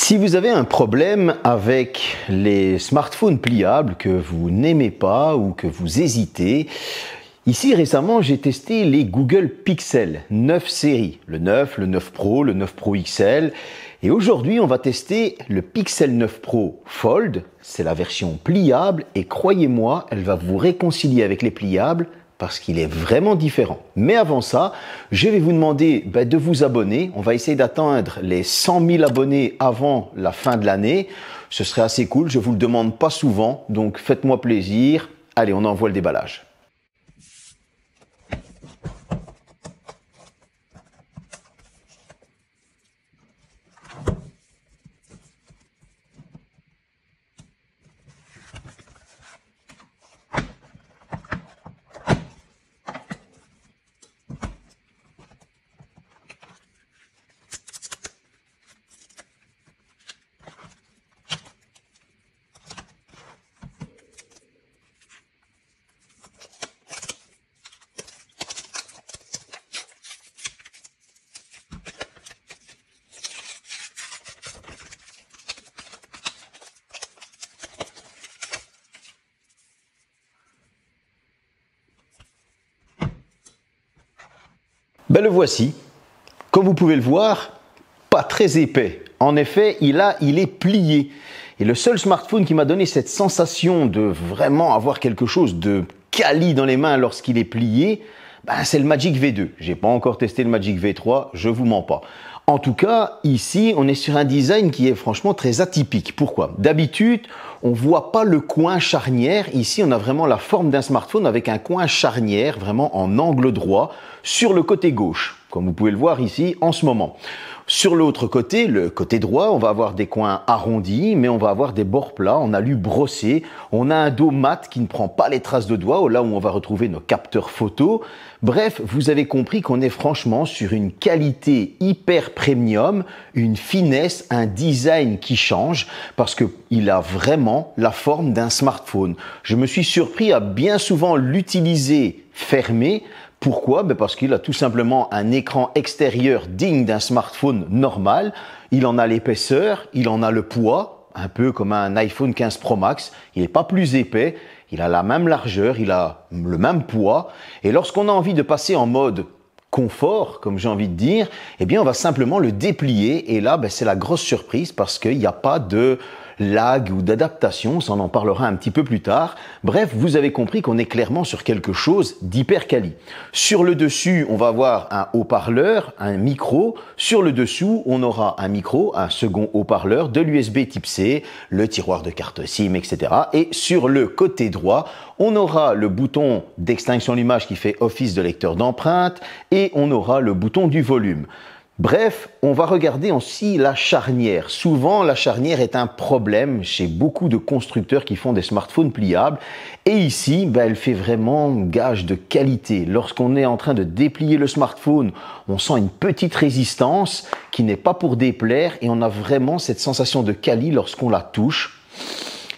Si vous avez un problème avec les smartphones pliables que vous n'aimez pas ou que vous hésitez, Ici, récemment, j'ai testé les Google Pixel 9 séries, le 9, le 9 Pro, le 9 Pro XL. Et aujourd'hui, on va tester le Pixel 9 Pro Fold. C'est la version pliable et croyez-moi, elle va vous réconcilier avec les pliables parce qu'il est vraiment différent. Mais avant ça, je vais vous demander ben, de vous abonner. On va essayer d'atteindre les 100 000 abonnés avant la fin de l'année. Ce serait assez cool, je vous le demande pas souvent, donc faites-moi plaisir. Allez, on envoie le déballage. Ben, le voici. Comme vous pouvez le voir, pas très épais. En effet, il a, il est plié. Et le seul smartphone qui m'a donné cette sensation de vraiment avoir quelque chose de cali dans les mains lorsqu'il est plié, ben, c'est le Magic V2. J'ai pas encore testé le Magic V3, je vous mens pas. En tout cas, ici, on est sur un design qui est franchement très atypique. Pourquoi D'habitude, on voit pas le coin charnière. Ici, on a vraiment la forme d'un smartphone avec un coin charnière, vraiment en angle droit, sur le côté gauche, comme vous pouvez le voir ici en ce moment. Sur l'autre côté, le côté droit, on va avoir des coins arrondis, mais on va avoir des bords plats on a lu brossé. On a un dos mat qui ne prend pas les traces de doigts, là où on va retrouver nos capteurs photo. Bref, vous avez compris qu'on est franchement sur une qualité hyper premium, une finesse, un design qui change, parce qu'il a vraiment la forme d'un smartphone. Je me suis surpris à bien souvent l'utiliser fermé pourquoi ben Parce qu'il a tout simplement un écran extérieur digne d'un smartphone normal. Il en a l'épaisseur, il en a le poids, un peu comme un iPhone 15 Pro Max. Il n'est pas plus épais, il a la même largeur, il a le même poids. Et lorsqu'on a envie de passer en mode confort, comme j'ai envie de dire, eh bien on va simplement le déplier. Et là, ben c'est la grosse surprise parce qu'il n'y a pas de lag ou d'adaptation, on s'en en parlera un petit peu plus tard. Bref, vous avez compris qu'on est clairement sur quelque chose d'hyper quali. Sur le dessus, on va avoir un haut-parleur, un micro. Sur le dessous, on aura un micro, un second haut-parleur, de l'USB type C, le tiroir de carte SIM, etc. Et sur le côté droit, on aura le bouton d'extinction de qui fait office de lecteur d'empreintes et on aura le bouton du volume. Bref, on va regarder aussi la charnière. Souvent, la charnière est un problème chez beaucoup de constructeurs qui font des smartphones pliables. Et ici, bah, elle fait vraiment gage de qualité. Lorsqu'on est en train de déplier le smartphone, on sent une petite résistance qui n'est pas pour déplaire et on a vraiment cette sensation de quali lorsqu'on la touche.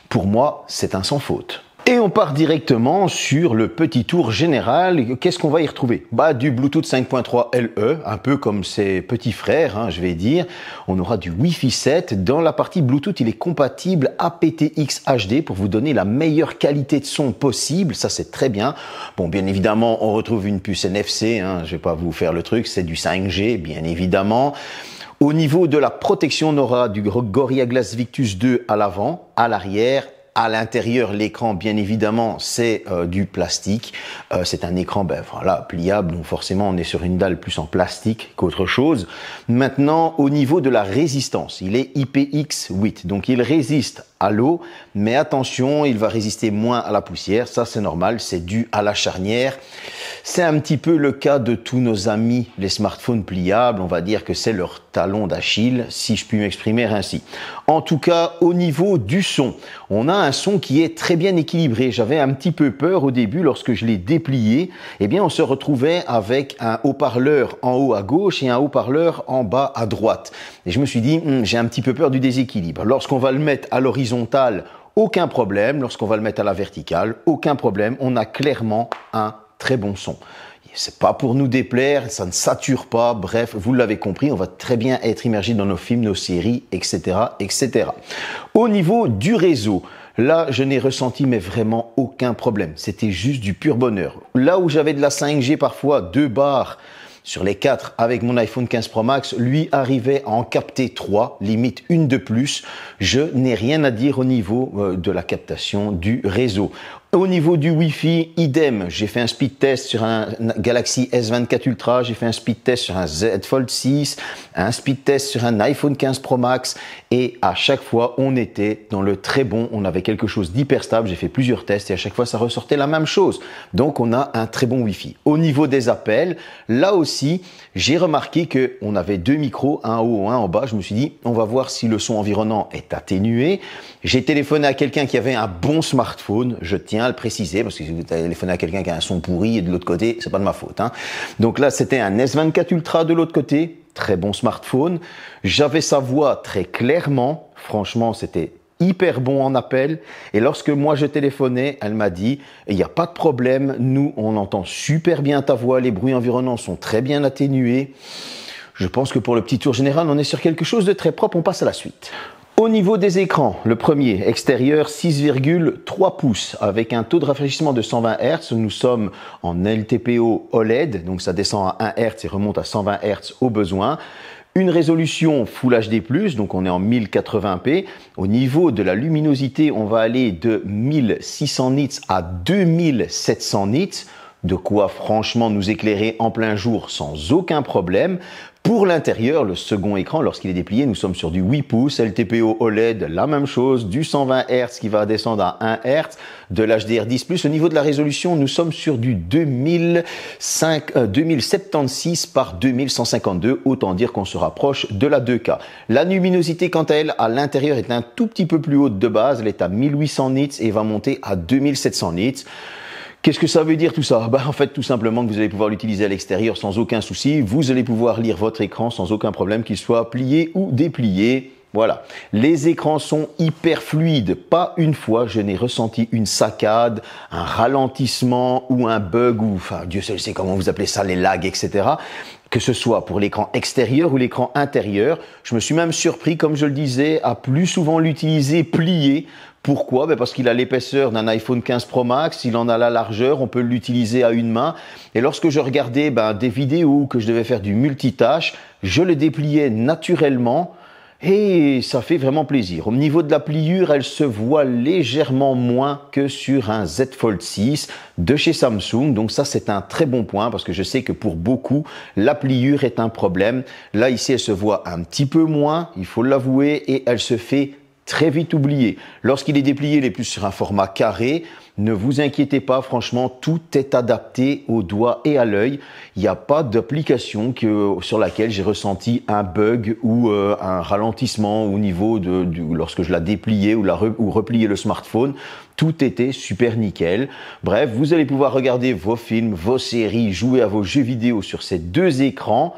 Pour moi, c'est un sans faute. Et on part directement sur le petit tour général. Qu'est-ce qu'on va y retrouver Bah du Bluetooth 5.3 LE, un peu comme ses petits frères, hein, je vais dire. On aura du Wi-Fi 7. Dans la partie Bluetooth, il est compatible aptX HD pour vous donner la meilleure qualité de son possible. Ça c'est très bien. Bon, bien évidemment, on retrouve une puce NFC. Hein, je vais pas vous faire le truc. C'est du 5G, bien évidemment. Au niveau de la protection, on aura du Gorilla Glass Victus 2 à l'avant, à l'arrière à l'intérieur, l'écran, bien évidemment, c'est euh, du plastique. Euh, c'est un écran, ben voilà, pliable, donc forcément, on est sur une dalle plus en plastique qu'autre chose. Maintenant, au niveau de la résistance, il est IPX8, donc il résiste à l'eau, mais attention, il va résister moins à la poussière, ça c'est normal, c'est dû à la charnière. C'est un petit peu le cas de tous nos amis, les smartphones pliables, on va dire que c'est leur talon d'Achille, si je puis m'exprimer ainsi. En tout cas, au niveau du son, on a un son qui est très bien équilibré. J'avais un petit peu peur au début lorsque je l'ai déplié, et eh bien on se retrouvait avec un haut-parleur en haut à gauche et un haut-parleur en bas à droite. Et je me suis dit, hum, j'ai un petit peu peur du déséquilibre. Lorsqu'on va le mettre à l'horizon, aucun problème. Lorsqu'on va le mettre à la verticale, aucun problème. On a clairement un très bon son. C'est pas pour nous déplaire, ça ne sature pas, bref, vous l'avez compris, on va très bien être immergé dans nos films, nos séries, etc., etc. Au niveau du réseau, Là, je n'ai ressenti mais vraiment aucun problème. C'était juste du pur bonheur. Là où j'avais de la 5G parfois, deux barres, sur les 4 avec mon iPhone 15 Pro Max, lui arrivait à en capter 3, limite une de plus. Je n'ai rien à dire au niveau euh, de la captation du réseau. Au niveau du Wi-Fi, idem. J'ai fait un speed test sur un Galaxy S24 Ultra, j'ai fait un speed test sur un Z Fold 6, un speed test sur un iPhone 15 Pro Max et à chaque fois, on était dans le très bon, on avait quelque chose d'hyper stable, j'ai fait plusieurs tests et à chaque fois, ça ressortait la même chose. Donc, on a un très bon Wi-Fi. Au niveau des appels, là aussi, j'ai remarqué que on avait deux micros, un en haut, un en bas. Je me suis dit, on va voir si le son environnant est atténué. J'ai téléphoné à quelqu'un qui avait un bon smartphone, je tiens le préciser, parce que si vous téléphonez à quelqu'un qui a un son pourri et de l'autre côté, c'est pas de ma faute. Hein. Donc là, c'était un S24 Ultra de l'autre côté, très bon smartphone. J'avais sa voix très clairement. Franchement, c'était hyper bon en appel. Et lorsque moi je téléphonais, elle m'a dit, il n'y a pas de problème, nous on entend super bien ta voix, les bruits environnants sont très bien atténués. Je pense que pour le petit tour général, on est sur quelque chose de très propre, on passe à la suite. Au niveau des écrans, le premier extérieur 6,3 pouces avec un taux de rafraîchissement de 120 Hz. Nous sommes en LTPO OLED, donc ça descend à 1 Hz et remonte à 120 Hz au besoin. Une résolution Full HD+, donc on est en 1080p. Au niveau de la luminosité, on va aller de 1600 nits à 2700 nits. De quoi franchement nous éclairer en plein jour sans aucun problème. Pour l'intérieur, le second écran, lorsqu'il est déplié, nous sommes sur du 8 pouces, LTPO OLED, la même chose, du 120 Hz qui va descendre à 1 Hz, de l'HDR10+. Au niveau de la résolution, nous sommes sur du 2005, 2076 euh, par 2152, autant dire qu'on se rapproche de la 2K. La luminosité, quant à elle, à l'intérieur est un tout petit peu plus haute de base, elle est à 1800 nits et va monter à 2700 nits. Qu'est-ce que ça veut dire tout ça bah, En fait, tout simplement que vous allez pouvoir l'utiliser à l'extérieur sans aucun souci. Vous allez pouvoir lire votre écran sans aucun problème, qu'il soit plié ou déplié. Voilà. Les écrans sont hyper fluides. Pas une fois je n'ai ressenti une saccade, un ralentissement ou un bug ou, enfin, Dieu seul sait comment vous appelez ça, les lags, etc. Que ce soit pour l'écran extérieur ou l'écran intérieur, je me suis même surpris, comme je le disais, à plus souvent l'utiliser plié pourquoi ben Parce qu'il a l'épaisseur d'un iPhone 15 Pro Max, il en a la largeur, on peut l'utiliser à une main. Et lorsque je regardais ben, des vidéos que je devais faire du multitâche, je le dépliais naturellement et ça fait vraiment plaisir. Au niveau de la pliure, elle se voit légèrement moins que sur un Z Fold 6 de chez Samsung. Donc ça, c'est un très bon point parce que je sais que pour beaucoup, la pliure est un problème. Là, ici, elle se voit un petit peu moins, il faut l'avouer, et elle se fait très vite oublié. Lorsqu'il est déplié, il est plus sur un format carré. Ne vous inquiétez pas, franchement, tout est adapté au doigt et à l'œil. Il n'y a pas d'application que, sur laquelle j'ai ressenti un bug ou euh, un ralentissement au niveau de, lorsque je la dépliais ou, la ou repliais le smartphone. Tout était super nickel. Bref, vous allez pouvoir regarder vos films, vos séries, jouer à vos jeux vidéo sur ces deux écrans.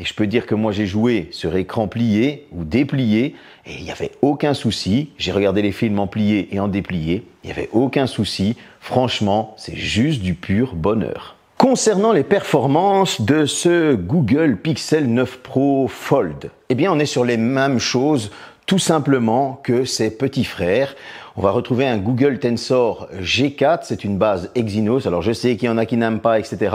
Et je peux dire que moi j'ai joué sur écran plié ou déplié et il n'y avait aucun souci. J'ai regardé les films en plié et en déplié. Il n'y avait aucun souci. Franchement, c'est juste du pur bonheur. Concernant les performances de ce Google Pixel 9 Pro Fold, eh bien on est sur les mêmes choses tout simplement que ses petits frères. On va retrouver un Google Tensor G4, c'est une base Exynos. Alors je sais qu'il y en a qui n'aiment pas, etc.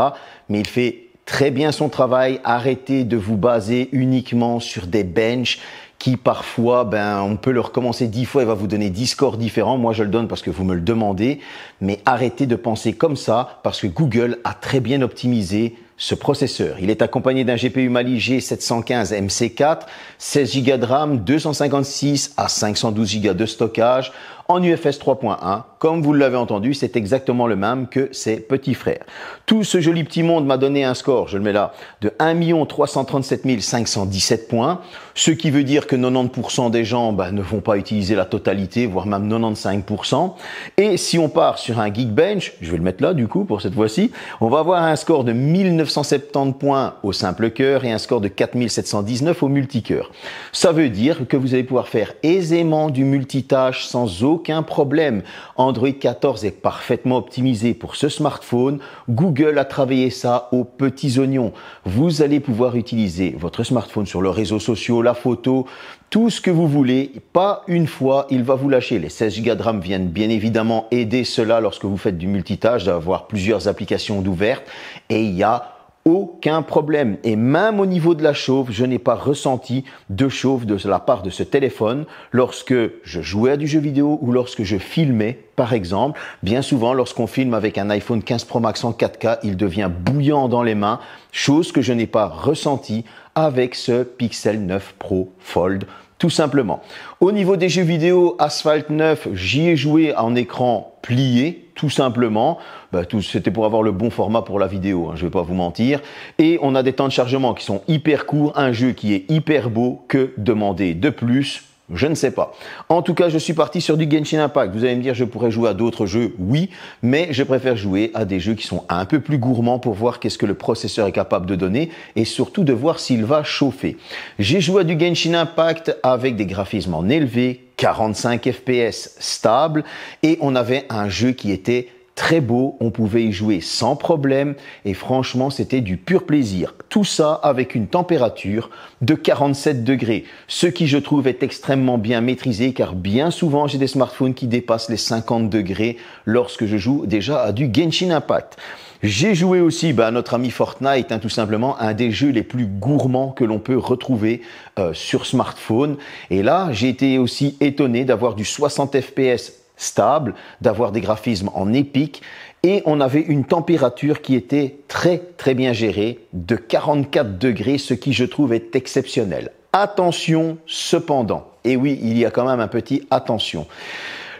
Mais il fait très bien son travail, arrêtez de vous baser uniquement sur des benches qui parfois, ben, on peut le recommencer dix fois, et va vous donner dix scores différents. Moi, je le donne parce que vous me le demandez. Mais arrêtez de penser comme ça parce que Google a très bien optimisé ce processeur. Il est accompagné d'un GPU Mali G715 MC4, 16 Go de RAM, 256 à 512 Go de stockage. En UFS 3.1, comme vous l'avez entendu, c'est exactement le même que ses petits frères. Tout ce joli petit monde m'a donné un score, je le mets là, de 1 337 517 points, ce qui veut dire que 90% des gens bah, ne vont pas utiliser la totalité, voire même 95%. Et si on part sur un Geekbench, je vais le mettre là du coup pour cette fois-ci, on va avoir un score de 1970 points au simple cœur et un score de 4719 au multicœur. Ça veut dire que vous allez pouvoir faire aisément du multitâche sans aucun aucun problème. Android 14 est parfaitement optimisé pour ce smartphone. Google a travaillé ça aux petits oignons. Vous allez pouvoir utiliser votre smartphone sur le réseau sociaux, la photo, tout ce que vous voulez. Pas une fois, il va vous lâcher. Les 16 Go de RAM viennent bien évidemment aider cela lorsque vous faites du multitâche, d'avoir plusieurs applications ouvertes. Et il y a aucun problème. Et même au niveau de la chauve, je n'ai pas ressenti de chauve de la part de ce téléphone lorsque je jouais à du jeu vidéo ou lorsque je filmais, par exemple. Bien souvent, lorsqu'on filme avec un iPhone 15 Pro Max en 4K, il devient bouillant dans les mains, chose que je n'ai pas ressenti avec ce Pixel 9 Pro Fold tout simplement. Au niveau des jeux vidéo, Asphalt 9, j'y ai joué en écran plié, tout simplement. Bah, c'était pour avoir le bon format pour la vidéo, hein, je ne vais pas vous mentir. Et on a des temps de chargement qui sont hyper courts, un jeu qui est hyper beau, que demander de plus je ne sais pas. En tout cas, je suis parti sur du Genshin Impact. Vous allez me dire, je pourrais jouer à d'autres jeux, oui, mais je préfère jouer à des jeux qui sont un peu plus gourmands pour voir qu'est-ce que le processeur est capable de donner et surtout de voir s'il va chauffer. J'ai joué à du Genshin Impact avec des graphismes en élevé, 45 FPS stable et on avait un jeu qui était très beau, on pouvait y jouer sans problème et franchement c'était du pur plaisir. Tout ça avec une température de 47 degrés, ce qui je trouve est extrêmement bien maîtrisé car bien souvent j'ai des smartphones qui dépassent les 50 degrés lorsque je joue déjà à du Genshin Impact. J'ai joué aussi bah, notre ami Fortnite, hein, tout simplement, un des jeux les plus gourmands que l'on peut retrouver euh, sur smartphone. Et là, j'ai été aussi étonné d'avoir du 60 FPS stable, d'avoir des graphismes en épique et on avait une température qui était très très bien gérée de 44 degrés, ce qui je trouve est exceptionnel. Attention cependant, et oui, il y a quand même un petit attention.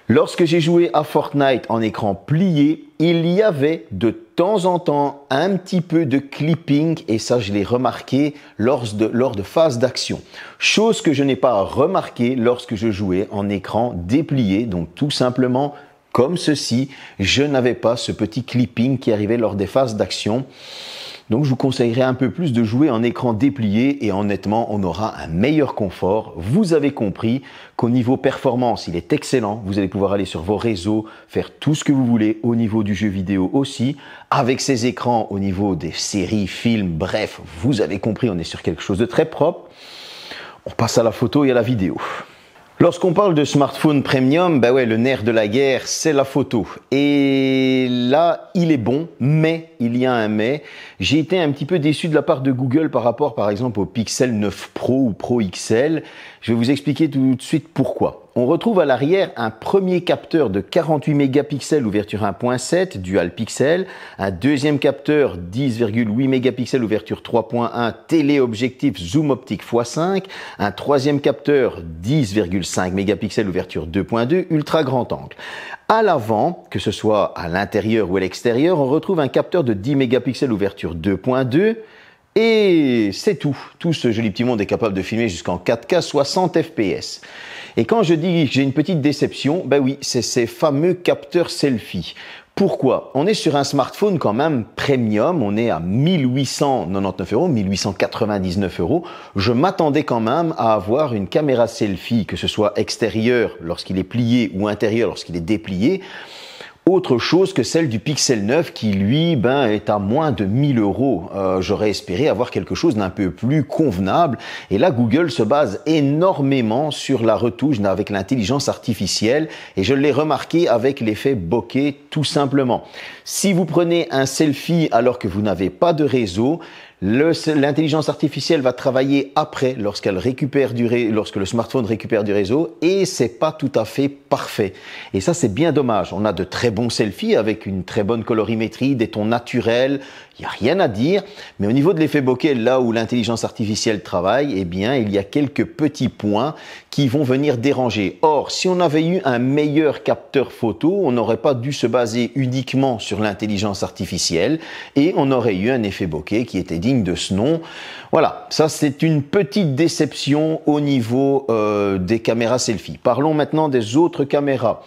Lorsque j'ai joué à Fortnite en écran plié, il y avait de temps en temps un petit peu de clipping et ça je l'ai remarqué lors de, lors de phases d'action. Chose que je n'ai pas remarqué lorsque je jouais en écran déplié, donc tout simplement comme ceci, je n'avais pas ce petit clipping qui arrivait lors des phases d'action. Donc je vous conseillerais un peu plus de jouer en écran déplié et honnêtement, on aura un meilleur confort. Vous avez compris qu'au niveau performance, il est excellent. Vous allez pouvoir aller sur vos réseaux, faire tout ce que vous voulez au niveau du jeu vidéo aussi. Avec ces écrans, au niveau des séries, films, bref, vous avez compris, on est sur quelque chose de très propre. On passe à la photo et à la vidéo. Lorsqu'on parle de smartphone premium, bah ouais, le nerf de la guerre, c'est la photo. Et là, il est bon, mais il y a un mais. J'ai été un petit peu déçu de la part de Google par rapport, par exemple, au Pixel 9 Pro ou Pro XL. Je vais vous expliquer tout de suite pourquoi. On retrouve à l'arrière un premier capteur de 48 mégapixels ouverture 1.7 dual pixel, un deuxième capteur 10,8 mégapixels ouverture 3.1 téléobjectif zoom optique x5, un troisième capteur 10,5 mégapixels ouverture 2.2 ultra grand angle. À l'avant, que ce soit à l'intérieur ou à l'extérieur, on retrouve un capteur de 10 mégapixels ouverture 2.2 et c'est tout. Tout ce joli petit monde est capable de filmer jusqu'en 4K 60 fps. Et quand je dis j'ai une petite déception, ben oui, c'est ces fameux capteurs selfie. Pourquoi On est sur un smartphone quand même premium, on est à 1899 euros, 1899 euros. Je m'attendais quand même à avoir une caméra selfie, que ce soit extérieure lorsqu'il est plié ou intérieur lorsqu'il est déplié, autre chose que celle du Pixel 9 qui lui ben est à moins de 1000 euros. Euh, j'aurais espéré avoir quelque chose d'un peu plus convenable. Et là Google se base énormément sur la retouche avec l'intelligence artificielle et je l'ai remarqué avec l'effet bokeh tout simplement. Si vous prenez un selfie alors que vous n'avez pas de réseau, L'intelligence artificielle va travailler après, lorsqu'elle récupère du lorsque le smartphone récupère du réseau, et c'est pas tout à fait parfait. Et ça, c'est bien dommage. On a de très bons selfies avec une très bonne colorimétrie, des tons naturels. Il y a rien à dire. Mais au niveau de l'effet bokeh, là où l'intelligence artificielle travaille, eh bien, il y a quelques petits points qui vont venir déranger. Or, si on avait eu un meilleur capteur photo, on n'aurait pas dû se baser uniquement sur l'intelligence artificielle et on aurait eu un effet bokeh qui était dit de ce nom. Voilà, ça c'est une petite déception au niveau euh, des caméras selfie. Parlons maintenant des autres caméras.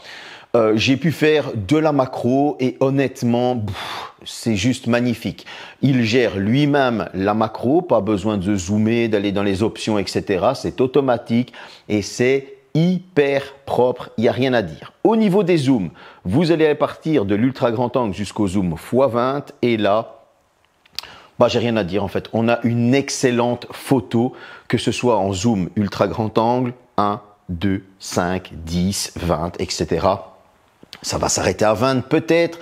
Euh, j'ai pu faire de la macro et honnêtement, c'est juste magnifique. Il gère lui-même la macro, pas besoin de zoomer, d'aller dans les options, etc. C'est automatique et c'est hyper propre, il n'y a rien à dire. Au niveau des zooms, vous allez partir de l'ultra grand angle jusqu'au zoom x20 et là, bah, j'ai rien à dire en fait. On a une excellente photo, que ce soit en zoom ultra grand angle, 1, 2, 5, 10, 20, etc. Ça va s'arrêter à 20 peut-être,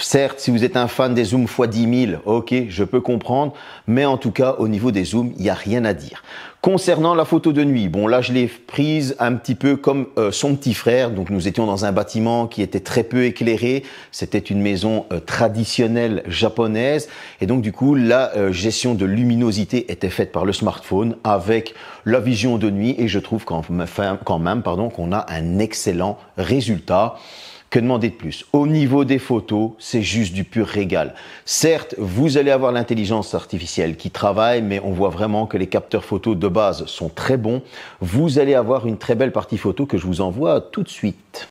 Certes, si vous êtes un fan des zooms x 10 000, ok, je peux comprendre, mais en tout cas, au niveau des zooms, il n'y a rien à dire. Concernant la photo de nuit, bon là je l'ai prise un petit peu comme euh, son petit frère, donc nous étions dans un bâtiment qui était très peu éclairé, c'était une maison euh, traditionnelle japonaise, et donc du coup la euh, gestion de luminosité était faite par le smartphone avec la vision de nuit, et je trouve quand même, quand même pardon, qu'on a un excellent résultat. Que demander de plus Au niveau des photos, c'est juste du pur régal. Certes, vous allez avoir l'intelligence artificielle qui travaille, mais on voit vraiment que les capteurs photos de base sont très bons. Vous allez avoir une très belle partie photo que je vous envoie tout de suite.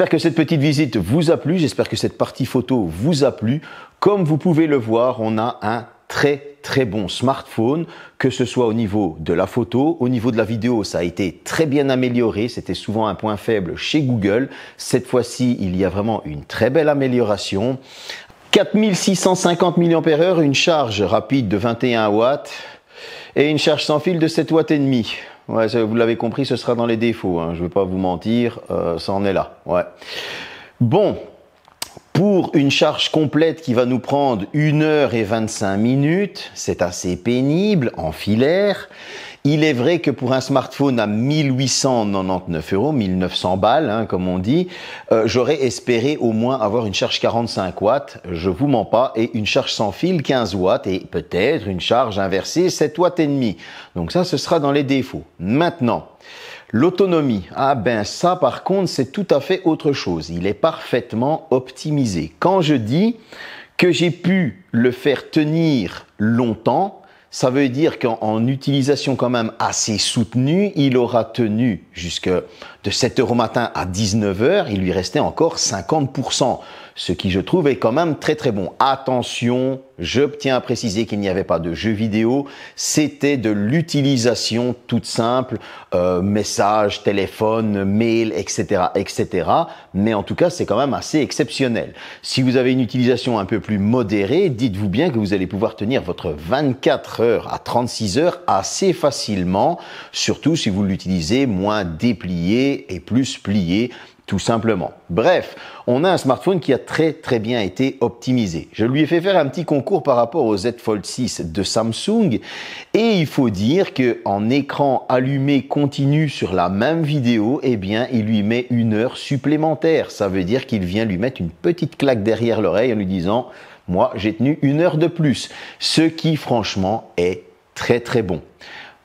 J'espère que cette petite visite vous a plu, j'espère que cette partie photo vous a plu. Comme vous pouvez le voir, on a un très très bon smartphone, que ce soit au niveau de la photo, au niveau de la vidéo, ça a été très bien amélioré, c'était souvent un point faible chez Google. Cette fois-ci, il y a vraiment une très belle amélioration. 4650 mAh, une charge rapide de 21 watts et une charge sans fil de 7 watts et demi vous l'avez compris, ce sera dans les défauts. Hein. Je ne vais pas vous mentir, euh, ça en est là. Bon, pour une charge complète qui va nous prendre 1 heure et 25 minutes, c'est assez pénible en filaire. Il est vrai que pour un smartphone à 1899 euros, 1900 balles, hein, comme on dit, euh, j'aurais espéré au moins avoir une charge 45 watts, je vous mens pas, et une charge sans fil 15 watts, et peut-être une charge inversée 7 watts et demi. Donc ça, ce sera dans les défauts. Maintenant, L'autonomie, ah ben ça par contre c'est tout à fait autre chose, il est parfaitement optimisé. Quand je dis que j'ai pu le faire tenir longtemps, ça veut dire qu'en utilisation quand même assez soutenue, il aura tenu jusque de 7h au matin à 19h, il lui restait encore 50% ce qui je trouve est quand même très très bon. Attention, je tiens à préciser qu'il n'y avait pas de jeu vidéo, c'était de l'utilisation toute simple, euh, message, téléphone, mail, etc., etc. Mais en tout cas, c'est quand même assez exceptionnel. Si vous avez une utilisation un peu plus modérée, dites-vous bien que vous allez pouvoir tenir votre 24 heures à 36 heures assez facilement, surtout si vous l'utilisez moins déplié et plus plié tout simplement. Bref, on a un smartphone qui a très très bien été optimisé. Je lui ai fait faire un petit concours par rapport au Z Fold 6 de Samsung et il faut dire que en écran allumé continu sur la même vidéo, eh bien, il lui met une heure supplémentaire. Ça veut dire qu'il vient lui mettre une petite claque derrière l'oreille en lui disant "Moi, j'ai tenu une heure de plus", ce qui franchement est très très bon.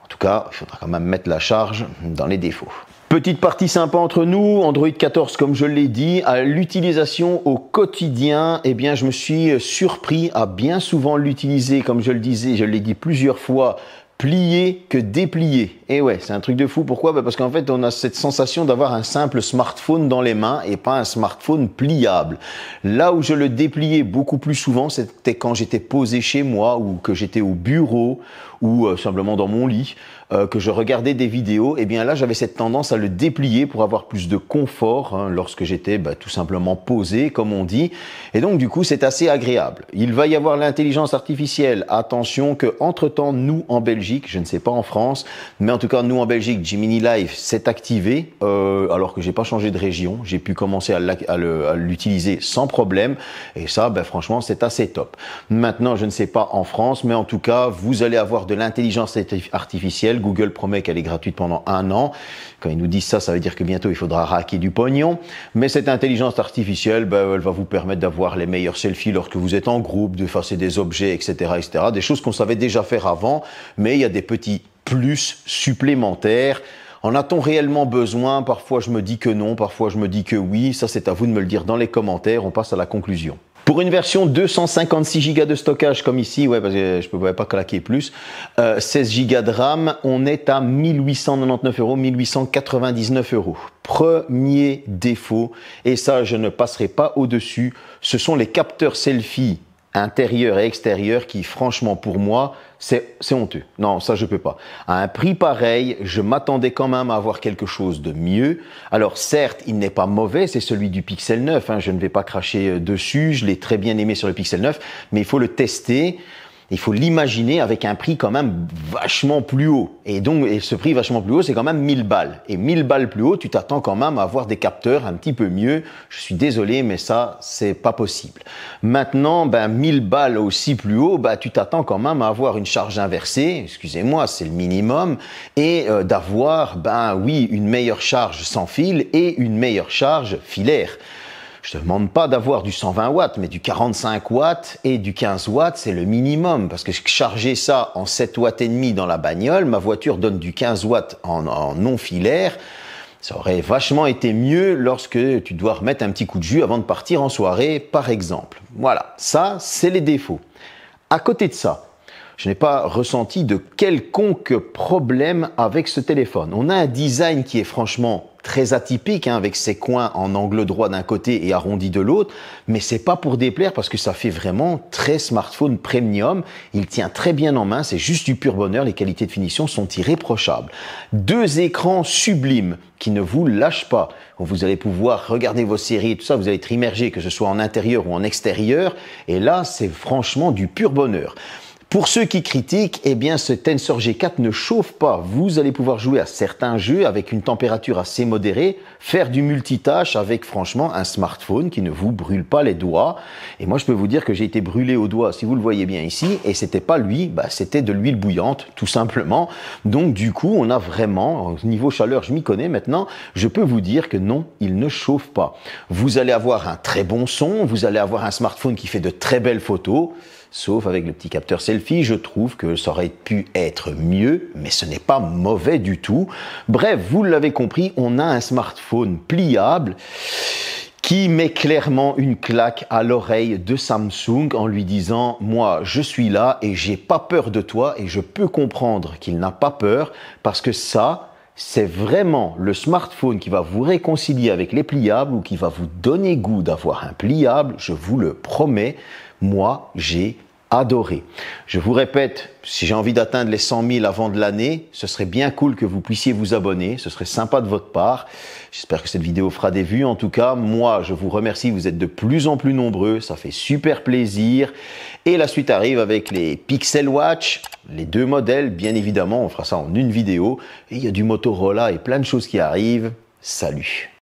En tout cas, il faudra quand même mettre la charge dans les défauts. Petite partie sympa entre nous, Android 14 comme je l'ai dit, à l'utilisation au quotidien, eh bien je me suis surpris à bien souvent l'utiliser comme je le disais, je l'ai dit plusieurs fois, plier que déplier. Et eh ouais, c'est un truc de fou. Pourquoi bah Parce qu'en fait, on a cette sensation d'avoir un simple smartphone dans les mains et pas un smartphone pliable. Là où je le dépliais beaucoup plus souvent, c'était quand j'étais posé chez moi ou que j'étais au bureau ou euh, simplement dans mon lit, euh, que je regardais des vidéos. Et eh bien là, j'avais cette tendance à le déplier pour avoir plus de confort hein, lorsque j'étais bah, tout simplement posé, comme on dit. Et donc, du coup, c'est assez agréable. Il va y avoir l'intelligence artificielle. Attention que, entre-temps, nous, en Belgique, je ne sais pas en France, mais en tout cas, nous en Belgique, Gemini Live s'est activé, euh, alors que j'ai pas changé de région. J'ai pu commencer à l'utiliser sans problème. Et ça, ben, franchement, c'est assez top. Maintenant, je ne sais pas en France, mais en tout cas, vous allez avoir de l'intelligence artificielle. Google promet qu'elle est gratuite pendant un an. Quand ils nous disent ça, ça veut dire que bientôt, il faudra raquer du pognon. Mais cette intelligence artificielle, ben, elle va vous permettre d'avoir les meilleurs selfies lorsque vous êtes en groupe, de d'effacer des objets, etc., etc. Des choses qu'on savait déjà faire avant, mais il y a des petits plus supplémentaire. En a-t-on réellement besoin Parfois je me dis que non, parfois je me dis que oui. Ça c'est à vous de me le dire dans les commentaires. On passe à la conclusion. Pour une version 256 Go de stockage comme ici, ouais parce que je pouvais pas claquer plus, 16 euh, Go de RAM, on est à 1899 euros, 1899 euros. Premier défaut, et ça je ne passerai pas au-dessus, ce sont les capteurs selfie intérieur et extérieur qui, franchement, pour moi, c'est honteux. Non, ça, je peux pas. À un prix pareil, je m'attendais quand même à avoir quelque chose de mieux. Alors, certes, il n'est pas mauvais, c'est celui du Pixel 9. Hein, je ne vais pas cracher euh, dessus, je l'ai très bien aimé sur le Pixel 9, mais il faut le tester il faut l'imaginer avec un prix quand même vachement plus haut. Et donc, ce prix vachement plus haut, c'est quand même 1000 balles. Et 1000 balles plus haut, tu t'attends quand même à avoir des capteurs un petit peu mieux. Je suis désolé, mais ça, c'est pas possible. Maintenant, ben, 1000 balles aussi plus haut, ben, tu t'attends quand même à avoir une charge inversée. Excusez-moi, c'est le minimum. Et euh, d'avoir, ben oui, une meilleure charge sans fil et une meilleure charge filaire. Je ne te demande pas d'avoir du 120 watts, mais du 45 watts et du 15 watts, c'est le minimum. Parce que charger ça en 7 watts et demi dans la bagnole, ma voiture donne du 15 watts en, en non filaire. Ça aurait vachement été mieux lorsque tu dois remettre un petit coup de jus avant de partir en soirée, par exemple. Voilà, ça, c'est les défauts. À côté de ça, je n'ai pas ressenti de quelconque problème avec ce téléphone. On a un design qui est franchement très atypique, hein, avec ses coins en angle droit d'un côté et arrondi de l'autre, mais c'est pas pour déplaire parce que ça fait vraiment très smartphone premium. Il tient très bien en main, c'est juste du pur bonheur. Les qualités de finition sont irréprochables. Deux écrans sublimes qui ne vous lâchent pas. Vous allez pouvoir regarder vos séries, tout ça, vous allez être immergé, que ce soit en intérieur ou en extérieur. Et là, c'est franchement du pur bonheur. Pour ceux qui critiquent, eh bien, ce Tensor G4 ne chauffe pas. Vous allez pouvoir jouer à certains jeux avec une température assez modérée, faire du multitâche avec franchement un smartphone qui ne vous brûle pas les doigts. Et moi, je peux vous dire que j'ai été brûlé aux doigts, si vous le voyez bien ici, et c'était pas lui, bah, c'était de l'huile bouillante, tout simplement. Donc, du coup, on a vraiment, au niveau chaleur, je m'y connais maintenant, je peux vous dire que non, il ne chauffe pas. Vous allez avoir un très bon son, vous allez avoir un smartphone qui fait de très belles photos sauf avec le petit capteur selfie, je trouve que ça aurait pu être mieux, mais ce n'est pas mauvais du tout. Bref, vous l'avez compris, on a un smartphone pliable qui met clairement une claque à l'oreille de Samsung en lui disant moi je suis là et j'ai pas peur de toi et je peux comprendre qu'il n'a pas peur parce que ça c'est vraiment le smartphone qui va vous réconcilier avec les pliables ou qui va vous donner goût d'avoir un pliable, je vous le promets. Moi, j'ai adoré. Je vous répète, si j'ai envie d'atteindre les 100 000 avant de l'année, ce serait bien cool que vous puissiez vous abonner, ce serait sympa de votre part. J'espère que cette vidéo fera des vues. En tout cas, moi, je vous remercie, vous êtes de plus en plus nombreux, ça fait super plaisir. Et la suite arrive avec les Pixel Watch, les deux modèles, bien évidemment, on fera ça en une vidéo. Et il y a du Motorola et plein de choses qui arrivent. Salut